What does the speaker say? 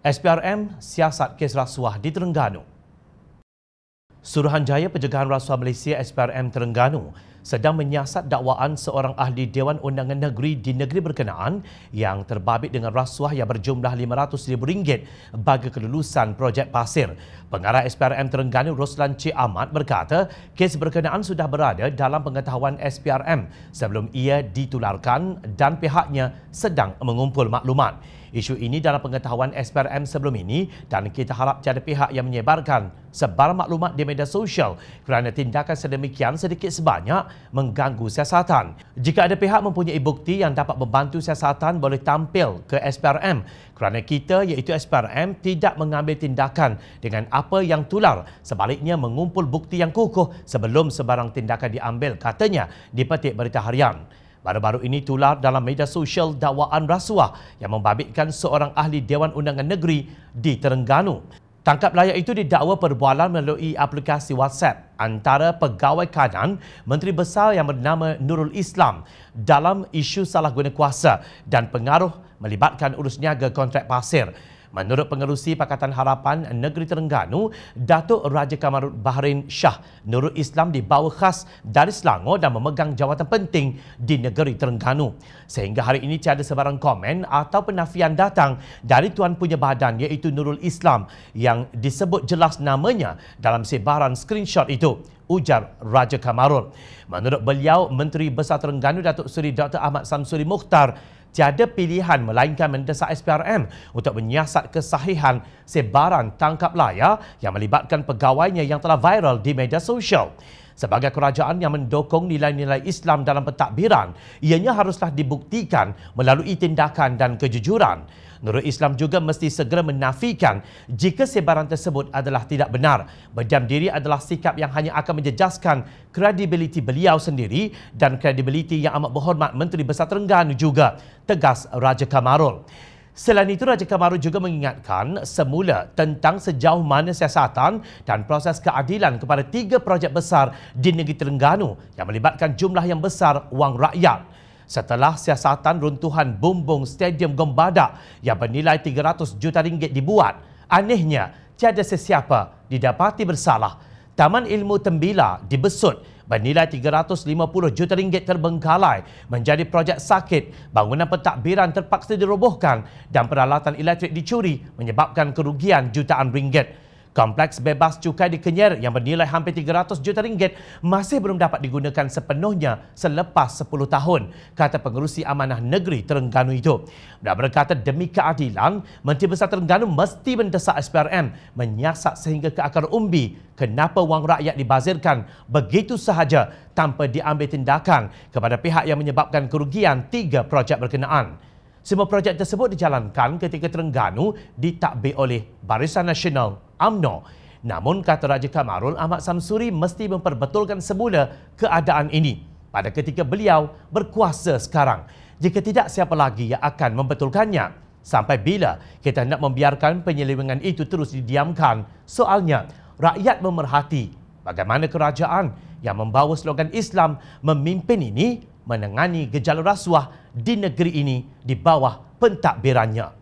SPRM siasat kes rasuah di Terengganu. Suruhanjaya Pencegahan Rasuah Malaysia SPRM Terengganu sedang menyiasat dakwaan seorang ahli Dewan Undangan Negeri di negeri berkenaan yang terbabit dengan rasuah yang berjumlah RM500,000 bagi kelulusan projek pasir. Pengarah SPRM Terengganu Roslan Cik Ahmad berkata kes berkenaan sudah berada dalam pengetahuan SPRM sebelum ia ditularkan dan pihaknya sedang mengumpul maklumat. Isu ini dalam pengetahuan SPRM sebelum ini dan kita harap tiada pihak yang menyebarkan sebar maklumat di media sosial kerana tindakan sedemikian sedikit sebanyak mengganggu siasatan. Jika ada pihak mempunyai bukti yang dapat membantu siasatan boleh tampil ke SPRM kerana kita iaitu SPRM tidak mengambil tindakan dengan apa yang tular sebaliknya mengumpul bukti yang kukuh sebelum sebarang tindakan diambil katanya di petik berita harian. Baru-baru ini tular dalam media sosial dakwaan rasuah yang membabitkan seorang ahli Dewan Undangan Negeri di Terengganu. Tangkap layak itu didakwa perbualan melalui aplikasi WhatsApp antara pegawai kanan Menteri Besar yang bernama Nurul Islam dalam isu salah guna kuasa dan pengaruh melibatkan urus niaga kontrak pasir. Menurut pengerusi Pakatan Harapan Negeri Terengganu, Datuk Raja Kamarud Baharin Shah Nurul Islam dibawa khas dari Selangor dan memegang jawatan penting di Negeri Terengganu. Sehingga hari ini tiada sebarang komen atau penafian datang dari Tuan Punya Badan iaitu Nurul Islam yang disebut jelas namanya dalam sebaran screenshot itu ujar Raja Kamarul. Menurut beliau, Menteri Besar Terengganu Datuk Seri Dr. Ahmad Samsuri Mukhtar tiada pilihan melainkan mendesak SPRM untuk menyiasat kesahihan sebaran tangkap layar yang melibatkan pegawainya yang telah viral di media sosial. Sebagai kerajaan yang mendukung nilai-nilai Islam dalam pentadbiran, ianya haruslah dibuktikan melalui tindakan dan kejujuran. Nurul Islam juga mesti segera menafikan jika sebaran tersebut adalah tidak benar. Berjam diri adalah sikap yang hanya akan menjejaskan kredibiliti beliau sendiri dan kredibiliti yang amat berhormat Menteri Besar Terengganu juga, tegas Raja Kamarul. Selain itu, Raja Kamaru juga mengingatkan semula tentang sejauh mana siasatan dan proses keadilan kepada tiga projek besar di negeri Terengganu yang melibatkan jumlah yang besar wang rakyat. Setelah siasatan runtuhan bumbung Stadium Gombadak yang bernilai 300 juta ringgit dibuat, anehnya tiada sesiapa didapati bersalah. Taman Ilmu Tembila dibesut bernilai 350 juta ringgit terbengkalai menjadi projek sakit. Bangunan pentadbiran terpaksa dirobohkan dan peralatan elektrik dicuri menyebabkan kerugian jutaan ringgit. Kompleks bebas cukai di Kenyir yang bernilai hampir 300 juta ringgit masih belum dapat digunakan sepenuhnya selepas 10 tahun, kata pengurusi amanah negeri Terengganu itu. Beliau berkata demi keadilan, Menteri Besar Terengganu mesti mendesak SPRM menyiasat sehingga ke akar umbi kenapa wang rakyat dibazirkan begitu sahaja tanpa diambil tindakan kepada pihak yang menyebabkan kerugian tiga projek berkenaan. Semua projek tersebut dijalankan ketika Terengganu ditakbir oleh Barisan Nasional Amno. Namun kata Raja Kamarul Ahmad Samsuri mesti memperbetulkan semula keadaan ini pada ketika beliau berkuasa sekarang. Jika tidak siapa lagi yang akan membetulkannya? Sampai bila kita nak membiarkan penyelewengan itu terus didiamkan? Soalnya, rakyat memerhati bagaimana kerajaan yang membawa slogan Islam memimpin ini menangani gejala rasuah di negeri ini di bawah pentadbirannya.